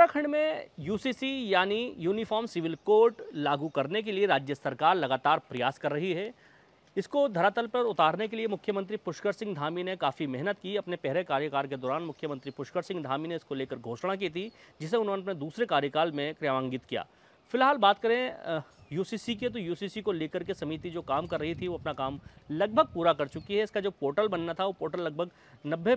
उत्तराखंड में यूसीसी यानी uniform civil code लागू करने के लिए राज्य सरकार लगातार प्रयास कर रही है इसको धरातल पर उतारने के लिए मुख्यमंत्री पुष्कर सिंह धामी ने काफ़ी मेहनत की अपने पहले कार्यकाल के दौरान मुख्यमंत्री पुष्कर सिंह धामी ने इसको लेकर घोषणा की थी जिसे उन्होंने अपने दूसरे कार्यकाल में क्रियान्वित किया फिलहाल बात करें यूसीसी के तो यूसीसी को लेकर के समिति जो काम कर रही थी वो अपना काम लगभग पूरा कर चुकी है इसका जो पोर्टल बनना था वो पोर्टल लगभग 90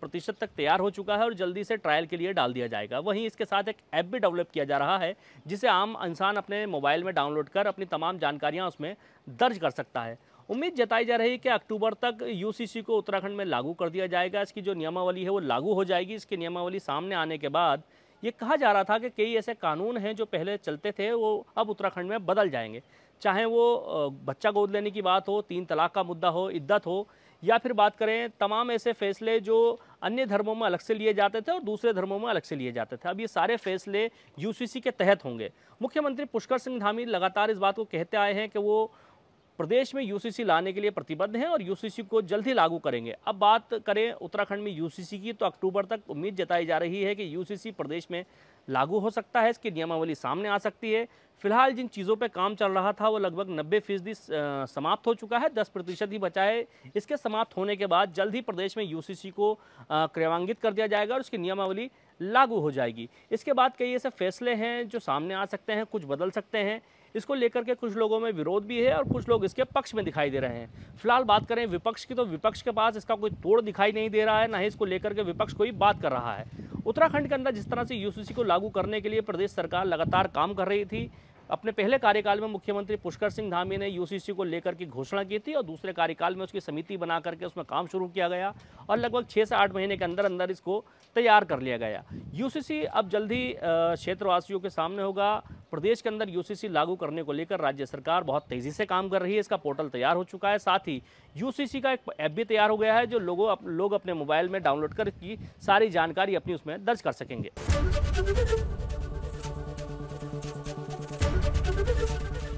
प्रतिशत तक तैयार हो चुका है और जल्दी से ट्रायल के लिए डाल दिया जाएगा वहीं इसके साथ एक ऐप भी डेवलप किया जा रहा है जिसे आम इंसान अपने मोबाइल में डाउनलोड कर अपनी तमाम जानकारियाँ उसमें दर्ज कर सकता है उम्मीद जताई जा रही है कि अक्टूबर तक यूसीसी को उत्तराखंड में लागू कर दिया जाएगा इसकी जो नियमावली है वो लागू हो जाएगी इसकी नियमावली सामने आने के बाद ये कहा जा रहा था कि कई ऐसे कानून हैं जो पहले चलते थे वो अब उत्तराखंड में बदल जाएंगे चाहे वो बच्चा गोद लेने की बात हो तीन तलाक का मुद्दा हो इद्दत हो या फिर बात करें तमाम ऐसे फैसले जो अन्य धर्मों में अलग से लिए जाते थे और दूसरे धर्मों में अलग से लिए जाते थे अब ये सारे फैसले यूसीसी के तहत होंगे मुख्यमंत्री पुष्कर सिंह धामी लगातार इस बात को कहते आए हैं कि वो प्रदेश में यूसीसी लाने के लिए प्रतिबद्ध हैं और यूसीसी को जल्द ही लागू करेंगे अब बात करें उत्तराखंड में यूसीसी की तो अक्टूबर तक उम्मीद जताई जा रही है कि यूसीसी प्रदेश में लागू हो सकता है इसकी नियमावली सामने आ सकती है फिलहाल जिन चीज़ों पर काम चल रहा था वो लगभग नब्बे फीसदी समाप्त हो चुका है दस प्रतिशत ही बचा है इसके समाप्त होने के बाद जल्द ही प्रदेश में यूसीसी को क्रियान्वित कर दिया जाएगा और उसकी नियमावली लागू हो जाएगी इसके बाद कई ऐसे फैसले हैं जो सामने आ सकते हैं कुछ बदल सकते हैं इसको लेकर के कुछ लोगों में विरोध भी है और कुछ लोग इसके पक्ष में दिखाई दे रहे हैं फिलहाल बात करें विपक्ष की तो विपक्ष के पास इसका कोई तोड़ दिखाई नहीं दे रहा है ना ही इसको लेकर के विपक्ष कोई बात कर रहा है उत्तराखंड के अंदर जिस तरह से यूसीसी को लागू करने के लिए प्रदेश सरकार लगातार काम कर रही थी अपने पहले कार्यकाल में मुख्यमंत्री पुष्कर सिंह धामी ने यूसीसी को लेकर की घोषणा की थी और दूसरे कार्यकाल में उसकी समिति बना करके उसमें काम शुरू किया गया और लगभग छः से आठ महीने के अंदर अंदर इसको तैयार कर लिया गया यूसीसी अब जल्द ही क्षेत्रवासियों के सामने होगा प्रदेश के अंदर यूसीसी लागू करने को लेकर राज्य सरकार बहुत तेज़ी से काम कर रही है इसका पोर्टल तैयार हो चुका है साथ ही यूसीसी का एक ऐप भी तैयार हो गया है जो लोगों अप, लोग अपने मोबाइल में डाउनलोड कर इसकी सारी जानकारी अपनी उसमें दर्ज कर सकेंगे